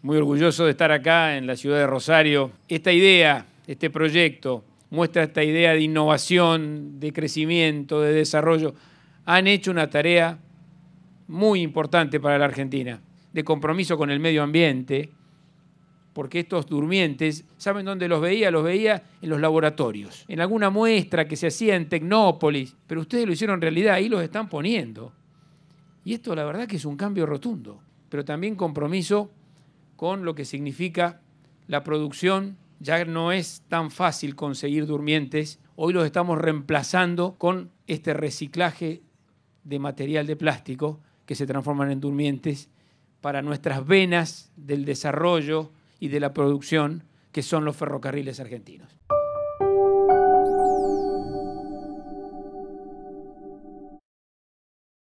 Muy orgulloso de estar acá en la ciudad de Rosario. Esta idea, este proyecto, muestra esta idea de innovación, de crecimiento, de desarrollo. Han hecho una tarea muy importante para la Argentina, de compromiso con el medio ambiente, porque estos durmientes, ¿saben dónde los veía? Los veía en los laboratorios, en alguna muestra que se hacía en Tecnópolis, pero ustedes lo hicieron realidad, y los están poniendo. Y esto la verdad que es un cambio rotundo, pero también compromiso con lo que significa la producción. Ya no es tan fácil conseguir durmientes. Hoy los estamos reemplazando con este reciclaje de material de plástico que se transforman en durmientes para nuestras venas del desarrollo y de la producción, que son los ferrocarriles argentinos.